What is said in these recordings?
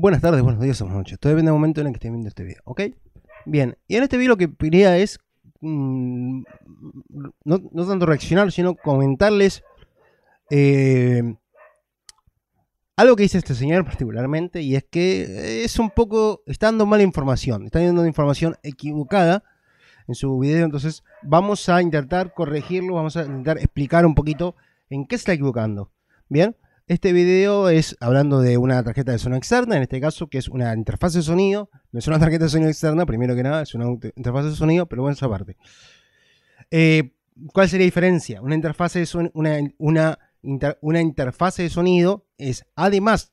Buenas tardes, buenos días o buenas noches. Todo depende del momento en el que estoy viendo este video, ¿ok? Bien, y en este video lo que quería es mm, no, tanto reaccionar, sino comentarles eh, algo que dice este señor particularmente, y es que es un poco, está dando mala información, está dando información equivocada en su video, entonces vamos a intentar corregirlo, vamos a intentar explicar un poquito en qué se está equivocando, ¿bien? Este video es hablando de una tarjeta de sonido externa, en este caso, que es una interfaz de sonido. No es una tarjeta de sonido externa, primero que nada, es una interfaz de sonido, pero bueno, esa parte. Eh, ¿Cuál sería la diferencia? Una interfaz de interfase de sonido es, además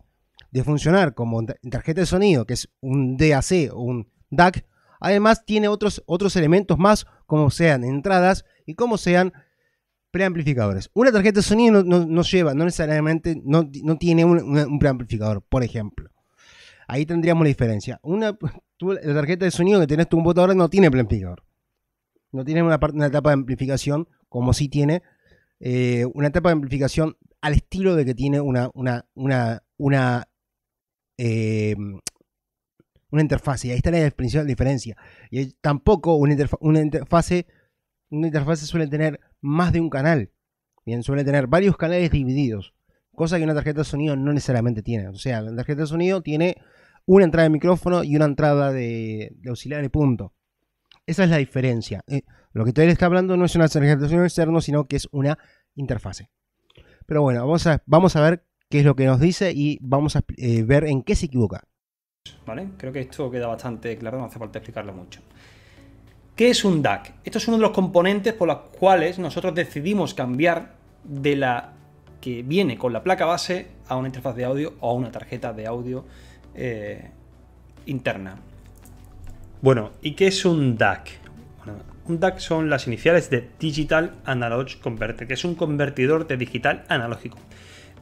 de funcionar como tarjeta de sonido, que es un DAC o un DAC, además tiene otros, otros elementos más, como sean entradas y como sean preamplificadores. Una tarjeta de sonido no, lleva, no necesariamente, no, tiene un, preamplificador, por ejemplo. Ahí tendríamos la diferencia. Una, la tarjeta de sonido que tenés tu computadora no tiene preamplificador. No tiene una, etapa de amplificación como si tiene eh, una etapa de amplificación al estilo de que tiene una, una, una, una, eh, interfase. ahí está la principal diferencia. Y tampoco una, una interfase, una interfase suele tener más de un canal. Bien, suele tener varios canales divididos, cosa que una tarjeta de sonido no necesariamente tiene. O sea, la tarjeta de sonido tiene una entrada de micrófono y una entrada de, auxiliar de punto. Esa es la diferencia. Eh, lo que todavía está hablando no es una tarjeta de sonido externo, sino que es una interfase. Pero bueno, vamos a, vamos a ver qué es lo que nos dice y vamos a eh, ver en qué se equivoca. Vale, creo que esto queda bastante claro, no hace falta explicarlo mucho. ¿Qué es un DAC? Esto es uno de los componentes por los cuales nosotros decidimos cambiar de la que viene con la placa base a una interfaz de audio o a una tarjeta de audio eh, interna. Bueno, ¿y qué es un DAC? un DAC son las iniciales de Digital Analog Converter, que es un convertidor de digital analógico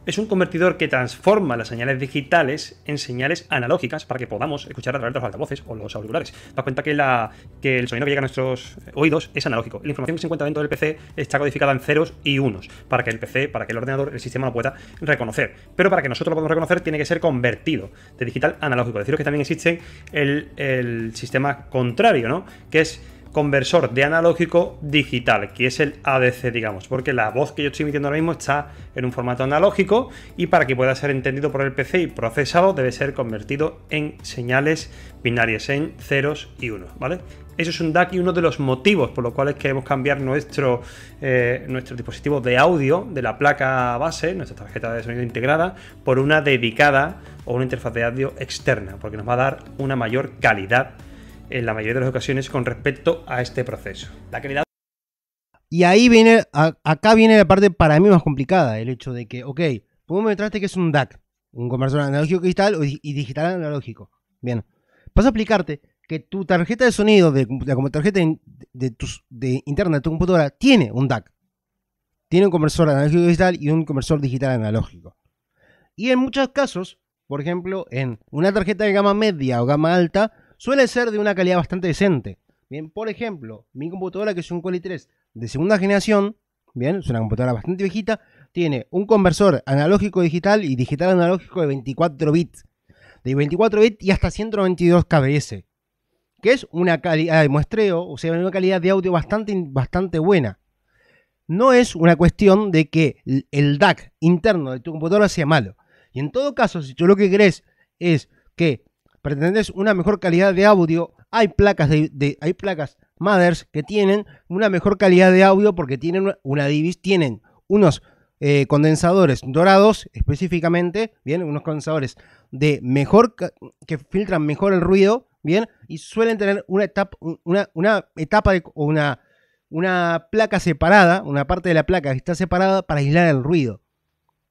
es un convertidor que transforma las señales digitales en señales analógicas para que podamos escuchar a través de los altavoces o los auriculares. da cuenta que, el sonido que llega a nuestros oídos es analógico. La información que se encuentra dentro del PC está codificada en ceros y unos para que el PC, para que el ordenador, el sistema lo pueda reconocer. Pero para que nosotros lo podamos reconocer tiene que ser convertido de digital a analógico. decir, que también existe el, el sistema contrario, ¿no? Que es conversor de analógico digital, que es el ADC, digamos, porque la voz que yo estoy emitiendo ahora mismo está en un formato analógico y para que pueda ser entendido por el PC y procesado debe ser convertido en señales binarias, en ceros y unos, ¿vale? Eso es un DAC y uno de los motivos por los cuales queremos cambiar nuestro, eh, nuestro dispositivo de audio de la placa base, nuestra tarjeta de sonido integrada, por una dedicada o una interfaz de audio externa, porque nos va a dar una mayor calidad en la mayoría de las ocasiones con respecto a este proceso. Y ahí viene, acá viene la parte para mí más complicada, el hecho de que, ok, podemos me que es un DAC, un conversor analógico digital y digital analógico. Bien, vas a explicarte que tu tarjeta de sonido, de, como tarjeta de, de, de, interna de tu computadora, tiene un DAC. Tiene un conversor analógico digital y un conversor digital analógico. Y en muchos casos, por ejemplo, en una tarjeta de gama media o gama alta, suele ser de una calidad bastante decente. Bien, por ejemplo, mi computadora que es un Core 3 de segunda generación, bien, es una computadora bastante viejita, tiene un conversor analógico digital y digital analógico de 24 bits, de 24 bits y hasta 192 kbs, que es una calidad de muestreo, o sea, una calidad de audio bastante, bastante buena. No es una cuestión de que el DAC interno de tu computadora sea malo. Y en todo caso, si tú lo que crees es que ¿Pretendés una mejor calidad de audio, hay placas de, hay placas mothers que tienen una mejor calidad de audio porque tienen una divis, tienen unos eh, condensadores dorados específicamente, bien, unos condensadores de mejor que filtran mejor el ruido, bien, y suelen tener una etapa, una, etapa de, o una, una placa separada, una parte de la placa que está separada para aislar el ruido,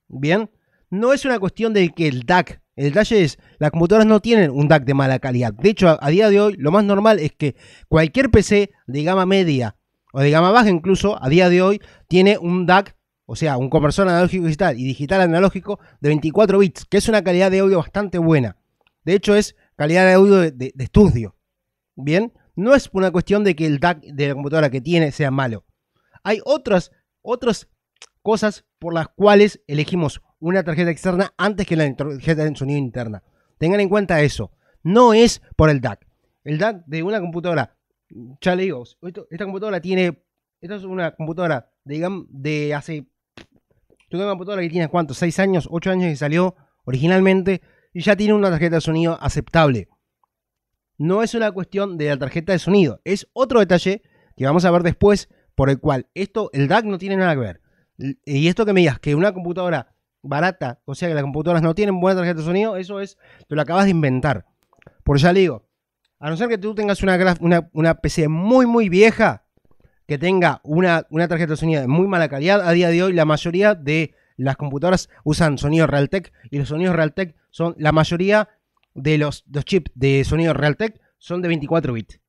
bien. No es una cuestión de que el DAC el detalle es, las computadoras no tienen un DAC de mala calidad. De hecho, a, día de hoy, lo más normal es que cualquier PC de gama media o de gama baja incluso, a día de hoy, tiene un DAC, o sea, un conversor analógico digital y digital analógico de 24 bits, que es una calidad de audio bastante buena. De hecho, es calidad de audio de, estudio. Bien, no es una cuestión de que el DAC de la computadora que tiene sea malo. Hay otras, otras cosas por las cuales elegimos una tarjeta externa antes que la tarjeta de sonido interna. Tengan en cuenta eso. No es por el DAC. El DAC de una computadora, ya le digo, esta computadora tiene, esta es una computadora digamos, de hace, ¿tú una computadora que tiene ¿Cuántos? 6 años, 8 años que salió originalmente y ya tiene una tarjeta de sonido aceptable. No es una cuestión de la tarjeta de sonido, es otro detalle que vamos a ver después por el cual esto, el DAC no tiene nada que ver. Y esto que me digas, que una computadora barata, o sea que las computadoras no tienen buena tarjeta de sonido, eso es, te lo acabas de inventar. Por ya digo, a no ser que tú tengas una, una, PC muy, muy vieja, que tenga una, tarjeta de sonido de muy mala calidad, a día de hoy la mayoría de las computadoras usan sonido Realtek y los sonidos Realtek son, la mayoría de los, los chips de sonido Realtek son de 24 bits,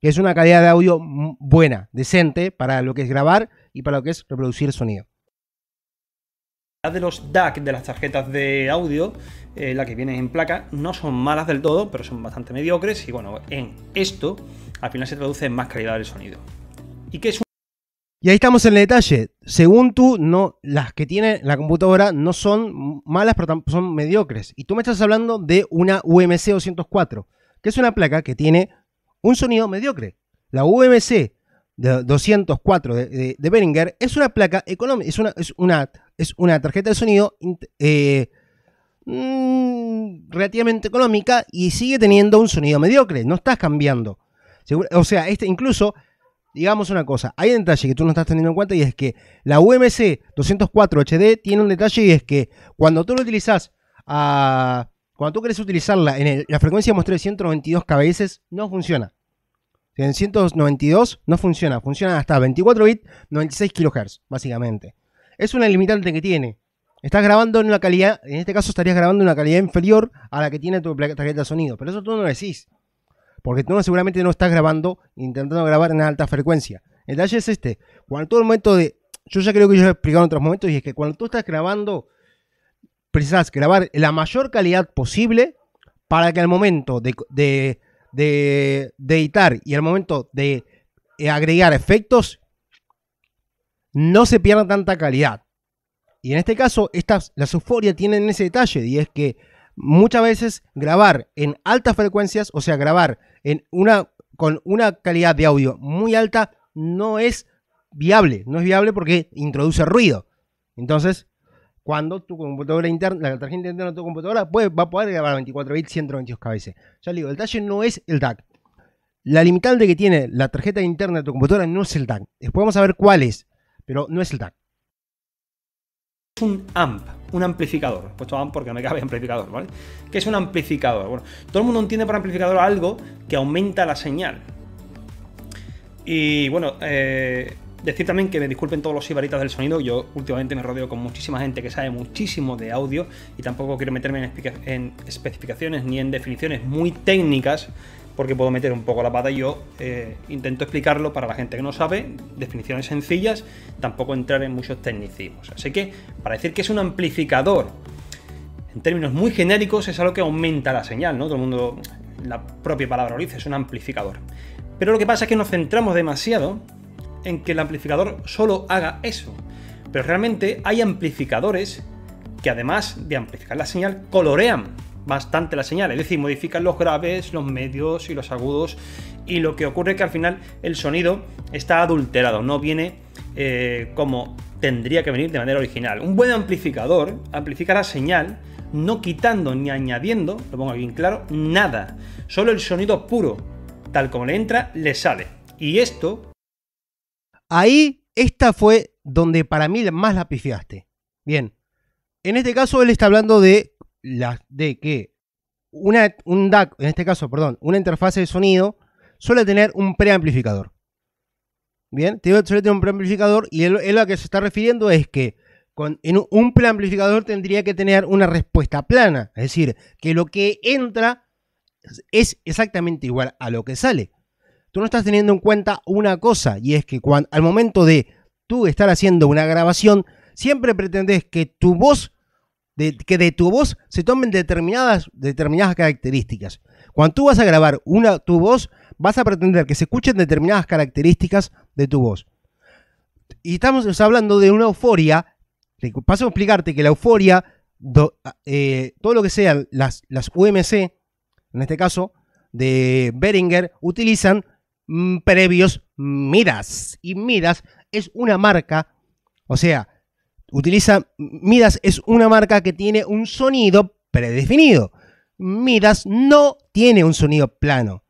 que es una calidad de audio buena, decente para lo que es grabar y para lo que es reproducir sonido de los DAC de las tarjetas de audio, eh, la que viene en placa, no son malas del todo, pero son bastante mediocres y bueno, en esto al final se traduce en más calidad del sonido. ¿Y qué es Y ahí estamos en el detalle. Según tú, no, las que tiene la computadora no son malas, pero son mediocres. Y tú me estás hablando de una UMC 204, que es una placa que tiene un sonido mediocre. La UMC de 204 de, de, Behringer es una placa económica, es una, es una, tarjeta de sonido eh, mm, relativamente económica y sigue teniendo un sonido mediocre, no estás cambiando. O sea, este incluso, digamos una cosa, hay un detalle que tú no estás teniendo en cuenta y es que la UMC 204 HD tiene un detalle y es que cuando tú lo utilizas Cuando tú querés utilizarla en la frecuencia de muestreo de 192 kbs, no funciona. En 192 no funciona, funciona hasta 24 bits, 96 kHz, básicamente. Es una limitante que tiene. Estás grabando en una calidad, en este caso estarías grabando en una calidad inferior a la que tiene tu tarjeta de sonido, pero eso tú no lo decís. Porque tú seguramente no estás grabando, intentando grabar en alta frecuencia. El detalle es este, cuando todo el momento de... Yo ya creo que yo lo he explicado en otros momentos, y es que cuando tú estás grabando, precisas grabar la mayor calidad posible para que al momento de de, editar y al momento de eh, agregar efectos, no se pierda tanta calidad. Y en este caso, estas, las tiene tienen ese detalle y es que muchas veces grabar en altas frecuencias, o sea, grabar en una, con una calidad de audio muy alta, no es viable. No es viable porque introduce ruido. Entonces, cuando tu computadora interna, la tarjeta interna de tu computadora, va a poder grabar 24 bits 122 Ya le digo, el detalle no es el DAC. La limitante que tiene la tarjeta interna de tu computadora no es el DAC. Después vamos a ver cuál es, pero no es el DAC. Es un AMP, un amplificador. He puesto pues AMP porque no me cabe amplificador, ¿vale? ¿Qué es un amplificador? Bueno, todo el mundo entiende por amplificador algo que aumenta la señal. Y bueno, eh, Decir también que me disculpen todos los sibaritas del sonido, yo últimamente me rodeo con muchísima gente que sabe muchísimo de audio y tampoco quiero meterme en, especificaciones ni en definiciones muy técnicas porque puedo meter un poco la pata y yo eh, intento explicarlo para la gente que no sabe, definiciones sencillas, tampoco entrar en muchos tecnicismos. Así que para decir que es un amplificador, en términos muy genéricos es algo que aumenta la señal, ¿no? Todo el mundo, la propia palabra lo dice, es un amplificador. Pero lo que pasa es que nos centramos demasiado en que el amplificador solo haga eso. Pero realmente hay amplificadores que además de amplificar la señal, colorean bastante la señal, es decir, modifican los graves, los medios y los agudos y lo que ocurre es que al final el sonido está adulterado, no viene eh, como tendría que venir de manera original. Un buen amplificador amplifica la señal no quitando ni añadiendo, lo pongo bien claro, nada, solo el sonido puro, tal como le entra, le sale. Y esto Ahí, esta fue donde para mí más la pifiaste. Bien. En este caso, él está hablando de, de que una, un DAC, en este caso, perdón, una interfase de sonido suele tener un preamplificador. Bien, suele tener un preamplificador y él, a lo que se está refiriendo es que con, en un preamplificador tendría que tener una respuesta plana, es decir, que lo que entra es exactamente igual a lo que sale tú no estás teniendo en cuenta una cosa, y es que al momento de tú estar haciendo una grabación, siempre pretendes que tu voz, que de tu voz se tomen determinadas, características. Cuando tú vas a grabar una, tu voz, vas a pretender que se escuchen determinadas características de tu voz. Y estamos hablando de una euforia. Paso a explicarte que la euforia, ah, eh, todo lo que sean las, las UMC, en este caso, de Beringer, utilizan Mm, previos Midas. Y Midas es una marca, o sea, utiliza Midas es una marca que tiene un sonido predefinido. Midas no tiene un sonido plano.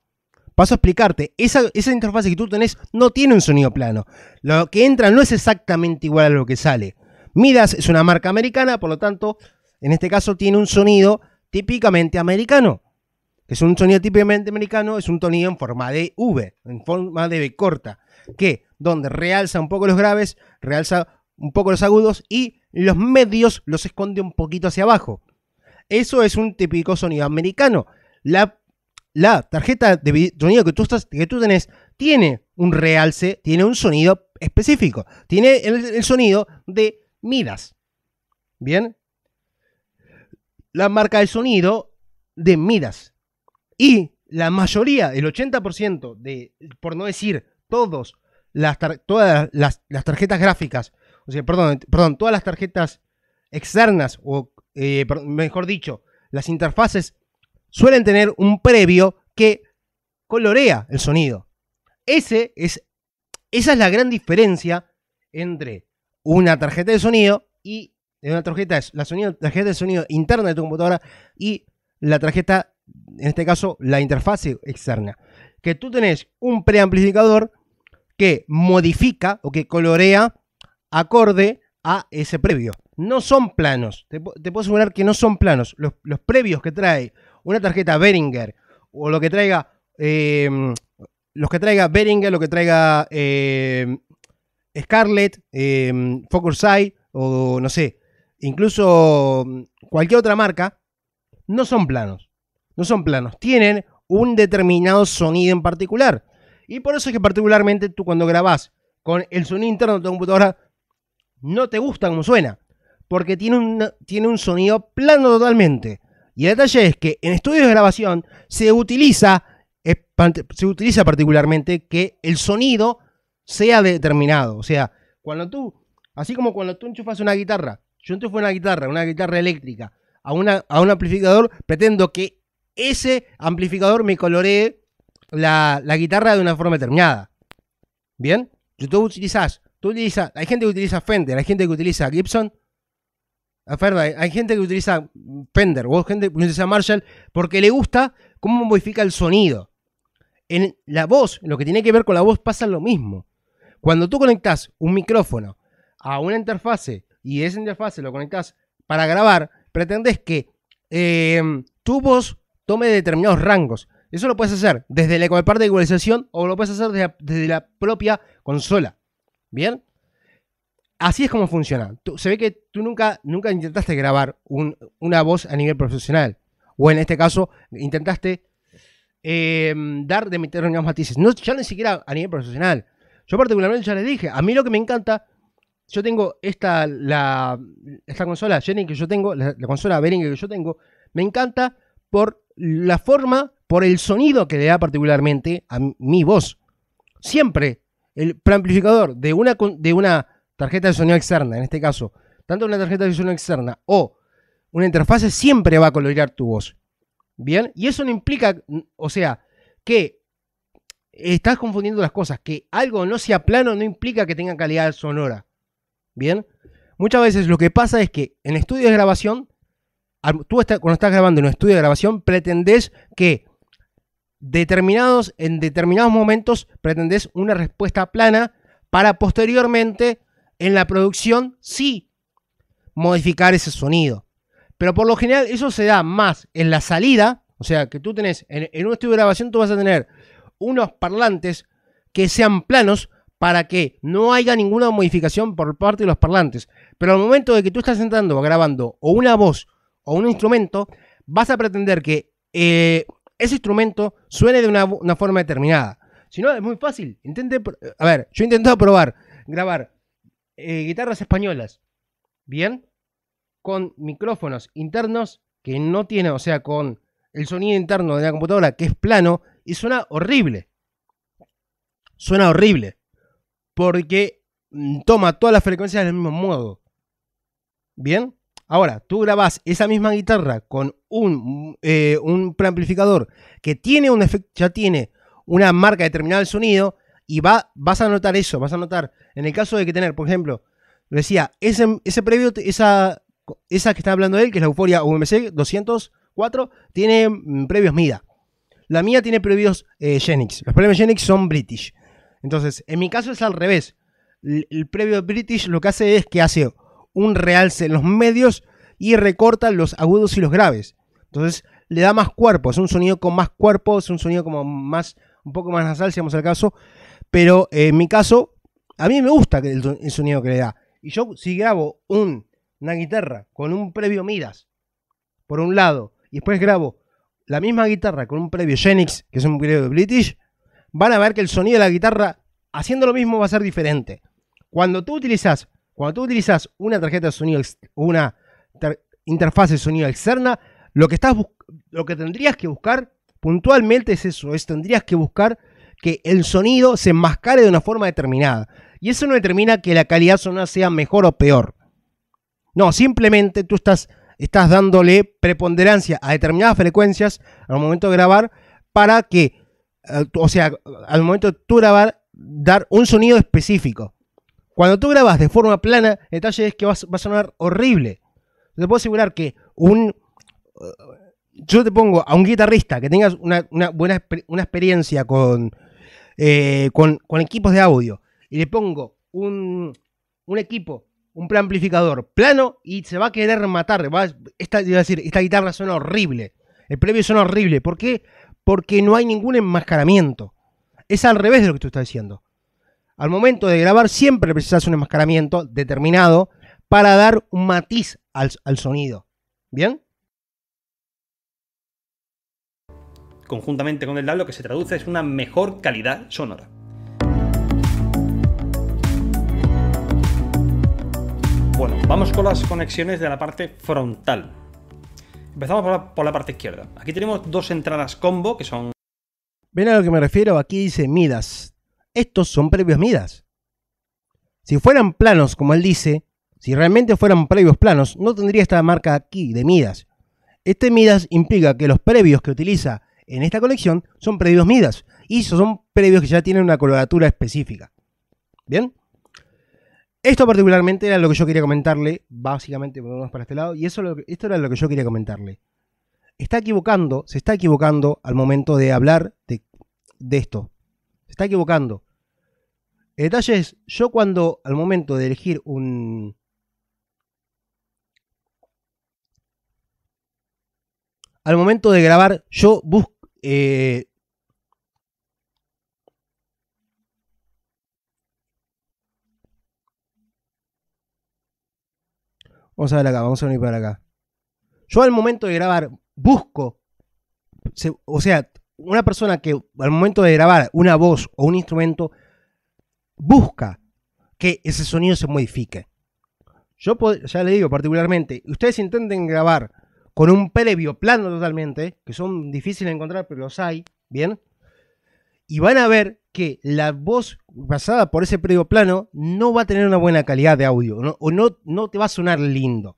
Paso a explicarte, esa, esa interfaz que tú tenés no tiene un sonido plano. Lo que entra no es exactamente igual a lo que sale. Midas es una marca americana, por lo tanto, en este caso tiene un sonido típicamente americano que es un sonido típicamente americano, es un sonido en forma de V, en forma de V corta, que donde realza un poco los graves, realza un poco los agudos y los medios los esconde un poquito hacia abajo. Eso es un típico sonido americano. La, tarjeta de sonido que tú, estás, que tú tenés tiene un realce, tiene un sonido específico, tiene el, el sonido de Midas. ¿Bien? La marca de sonido de Midas. Y la mayoría, el 80% de, por no decir todos, las todas las, tarjetas gráficas, o sea, perdón, perdón, todas las tarjetas externas, o eh, mejor dicho, las interfaces suelen tener un previo que colorea el sonido. Ese es, esa es la gran diferencia entre una tarjeta de sonido y una tarjeta, la, sonido, tarjeta de sonido interna de tu computadora y la tarjeta en este caso la interfaz externa, que tú tenés un preamplificador que modifica o que colorea acorde a ese previo. No son planos, te, puedo asegurar que no son planos. Los, los, previos que trae una tarjeta Behringer o lo que traiga, em, los que traiga Behringer, lo que traiga em, Scarlett, eh, o no sé, incluso mm, cualquier otra marca, no son planos. No son planos, tienen un determinado sonido en particular. Y por eso es que particularmente tú cuando grabás con el sonido interno de tu computadora no te gusta como suena, porque tiene un, tiene un sonido plano totalmente. Y el detalle es que en estudios de grabación se utiliza, se utiliza particularmente que el sonido sea determinado. O sea, cuando tú, así como cuando tú enchufas una guitarra, yo enchufo una guitarra, una guitarra eléctrica, a, una, a un amplificador, pretendo que ese amplificador me coloree la, guitarra de una forma determinada. ¿Bien? Tú utilizas, tú utilizas, hay gente que utiliza Fender, hay gente que utiliza Gibson, hay gente que utiliza Fender, o gente que utiliza Marshall, porque le gusta cómo modifica el sonido. En la voz, en lo que tiene que ver con la voz, pasa lo mismo. Cuando tú conectas un micrófono a una interfase y esa interfase lo conectas para grabar, pretendes que eh, tu voz tome determinados rangos. Eso lo puedes hacer desde la parte de igualización o lo puedes hacer desde la, propia consola. ¿Bien? Así es como funciona. se ve que tú nunca, nunca intentaste grabar una voz a nivel profesional. O en este caso, intentaste em, dar de meter unos matices. No, ya ni siquiera a nivel profesional. Yo particularmente ya les dije, a mí lo que me encanta, yo tengo esta, la, esta consola que yo tengo, la consola Bering que yo tengo, me encanta por la forma por el sonido que le da particularmente a mi voz. Siempre el preamplificador de una, de una tarjeta de sonido externa, en este caso, tanto una tarjeta de sonido externa o una interfase, siempre va a colorear tu voz. Bien, y eso no implica, o sea, que estás confundiendo las cosas, que algo no sea plano no implica que tenga calidad sonora. Bien, muchas veces lo que pasa es que en estudios de grabación tú cuando estás grabando en un estudio de grabación, pretendés que determinados, en determinados momentos pretendés una respuesta plana para posteriormente en la producción sí modificar ese sonido. Pero por lo general eso se da más en la salida, o sea que tú tenés, en, un estudio de grabación tú vas a tener unos parlantes que sean planos para que no haya ninguna modificación por parte de los parlantes. Pero al momento de que tú estás entrando grabando o una voz o un instrumento, vas a pretender que eh, ese instrumento suene de una, forma determinada. Si no, es muy fácil. a ver, yo he intentado probar, grabar eh, guitarras españolas, ¿bien? Con micrófonos internos que no tiene, o sea, con el sonido interno de la computadora que es plano y suena horrible. Suena horrible. Porque mm, toma todas las frecuencias del mismo modo. ¿Bien? Ahora, tú grabas esa misma guitarra con un, eh, un preamplificador que tiene un efecto, ya tiene una marca determinada del sonido y va, vas a notar eso, vas a notar, en el caso de que tener, por ejemplo, lo decía, ese, ese previo, esa, esa que está hablando él, que es la Euforia UMC 204, tiene mm, previos MIDA. La mía tiene previos eh, Genix. Los previos Genix son British. Entonces, en mi caso es al revés. el previo British lo que hace es que hace un realce en los medios y recorta los agudos y los graves. Entonces le da más cuerpo, es un sonido con más cuerpo, es un sonido como más, un poco más nasal, si vamos al caso. Pero eh, en mi caso, a mí me gusta el, sonido que le da. Y yo si grabo una guitarra con un previo Midas, por un lado, y después grabo la misma guitarra con un previo Genix, que es un previo de British, van a ver que el sonido de la guitarra haciendo lo mismo va a ser diferente. Cuando tú utilizas cuando tú utilizas una tarjeta de sonido, una interfaz de sonido externa, lo que, estás lo que tendrías que buscar puntualmente es eso, es tendrías que buscar que el sonido se enmascare de una forma determinada. Y eso no determina que la calidad sonora sea mejor o peor. No, simplemente tú estás, estás dándole preponderancia a determinadas frecuencias al momento de grabar para que, eh, o sea, al momento de tú grabar, dar un sonido específico. Cuando tú grabas de forma plana, el detalle es que va a sonar horrible. Te puedo asegurar que un. Eh, yo te pongo a un guitarrista que tenga una, buena una experiencia eh, con, con, equipos de audio y le pongo un, un equipo, un preamplificador plano y se va a querer matar. Va, esta, decir, esta guitarra suena horrible. El previo suena horrible. ¿Por qué? Porque no hay ningún enmascaramiento. Es al revés de lo que tú estás diciendo. Al momento de grabar siempre precisas un enmascaramiento determinado para dar un matiz al, sonido. ¿Bien? Conjuntamente con el DAB lo que se traduce es una mejor calidad sonora. Bueno, vamos con las conexiones de la parte frontal. Empezamos por la, por la, parte izquierda. Aquí tenemos dos entradas combo que son... ¿Ven a lo que me refiero? Aquí dice Midas. Estos son previos Midas. Si fueran planos, como él dice, si realmente fueran previos planos, no tendría esta marca aquí de Midas. Este Midas implica que los previos que utiliza en esta colección son previos Midas. Y son previos que ya tienen una coloratura específica. ¿Bien? Esto particularmente era lo que yo quería comentarle, básicamente, vamos para este lado, y eso esto era lo que yo quería comentarle. Está equivocando, se está equivocando al momento de hablar de, de esto. Se está equivocando. El detalle es, yo cuando al momento de elegir un... Al momento de grabar, yo busco... Eh, vamos a ver acá, vamos a venir para acá. Yo al momento de grabar busco, o sea, una persona que al momento de grabar una voz o un instrumento busca que ese sonido se modifique. Yo ya le digo particularmente, ustedes intenten grabar con un previo plano totalmente, que son difíciles de encontrar, pero los hay, ¿bien? Y van a ver que la voz basada por ese previo plano no va a tener una buena calidad de audio, o no, no te va a sonar lindo.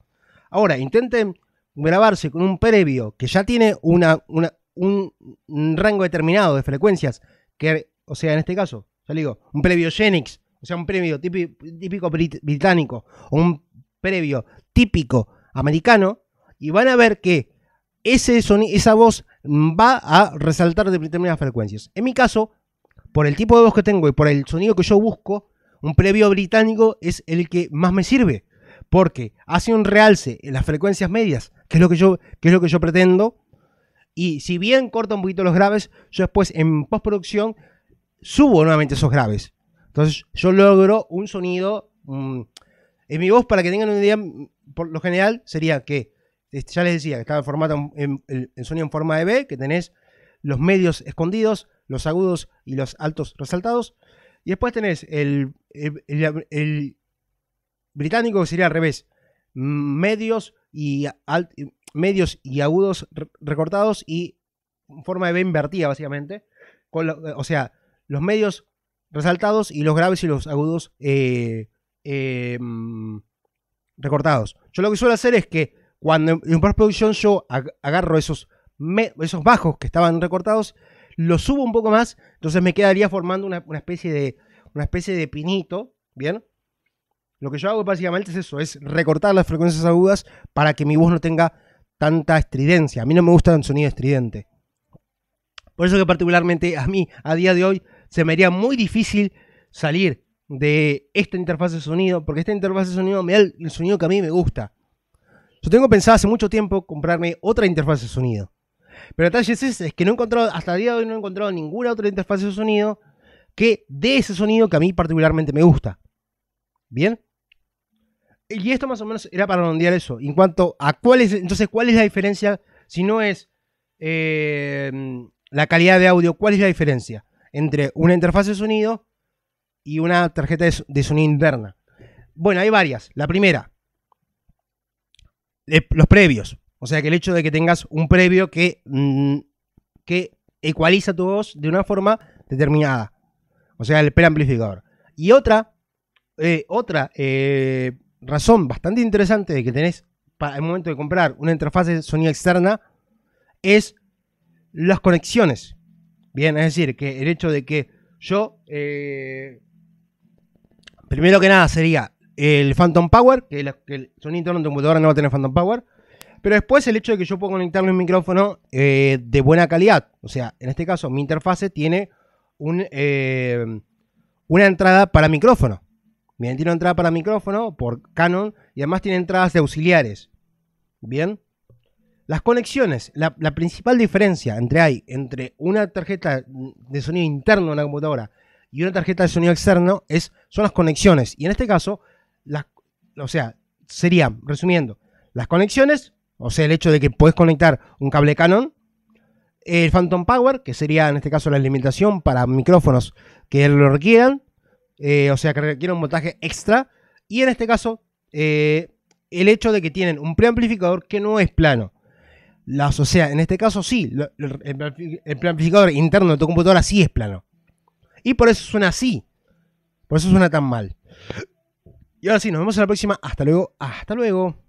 Ahora, intenten grabarse con un previo que ya tiene un, rango determinado de frecuencias, que, o sea, en este caso, digo, un previo Genix, o sea, un previo típico, británico o un previo típico americano, y van a ver que ese esa voz va a resaltar de determinadas frecuencias. En mi caso, por el tipo de voz que tengo y por el sonido que yo busco, un previo británico es el que más me sirve, porque hace un realce en las frecuencias medias, que es lo que yo, que es lo que yo pretendo. Y si bien corta un poquito los graves, yo después en postproducción subo nuevamente esos graves. Entonces yo logro un sonido mm, en mi voz para que tengan una idea, por lo general sería que, este, ya les decía, cada formato en, sonido en forma de B, que tenés los medios escondidos, los agudos y los altos resaltados. Y después tenés el, británico que sería al revés. Medios y, medios y agudos recortados y forma de B invertida, básicamente. o sea, los medios resaltados y los graves y los agudos eh, eh, recortados. Yo lo que suelo hacer es que cuando en postproducción yo agarro esos, esos bajos que estaban recortados, los subo un poco más, entonces me quedaría formando una, especie, de, una especie de pinito, ¿bien? Lo que yo hago básicamente es eso, es recortar las frecuencias agudas para que mi voz no tenga tanta estridencia. A mí no me gusta el sonido estridente. Por eso que particularmente a mí, a día de hoy, se me haría muy difícil salir de esta interfaz de sonido, porque esta interfaz de sonido me da el sonido que a mí me gusta. Yo tengo pensado hace mucho tiempo comprarme otra interfaz de sonido. Pero el detalle es, es que no he encontrado, hasta el día de hoy no he encontrado ninguna otra interfaz de sonido que dé ese sonido que a mí particularmente me gusta. ¿Bien? Y esto más o menos era para redondear eso. En cuanto a cuál es, entonces, cuál es la diferencia, si no es eh, la calidad de audio, cuál es la diferencia entre una interfaz de sonido y una tarjeta de sonido interna. Bueno, hay varias. La primera, eh, los previos. O sea que el hecho de que tengas un previo que, mm, que ecualiza tu voz de una forma determinada. O sea, el preamplificador. Y otra, eh, otra eh, razón bastante interesante de que tenés para el momento de comprar una interfaz de sonido externa es las conexiones. Bien, es decir, que el hecho de que yo, eh, primero que nada, sería el Phantom Power, que, el sonido de un no va a tener Phantom Power, pero después el hecho de que yo puedo conectarle un micrófono eh, de buena calidad. O sea, en este caso, mi interfase tiene un, eh, una entrada para micrófono. Bien, tiene una entrada para micrófono por Canon y además tiene entradas de auxiliares. Bien, las conexiones, la, principal diferencia entre hay entre una tarjeta de sonido interno de una computadora y una tarjeta de sonido externo es, son las conexiones. Y en este caso, las, o sea, serían, resumiendo, las conexiones, o sea, el hecho de que puedes conectar un cable Canon, el Phantom Power, que sería en este caso la alimentación para micrófonos que lo requieran, eh, o sea, que requieren un montaje extra, y en este caso, eh, el hecho de que tienen un preamplificador que no es plano o sea, en este caso sí, el, el planificador interno de tu computadora sí es plano. Y por eso suena así. Por eso suena tan mal. Y ahora sí, nos vemos en la próxima. Hasta luego. Hasta luego.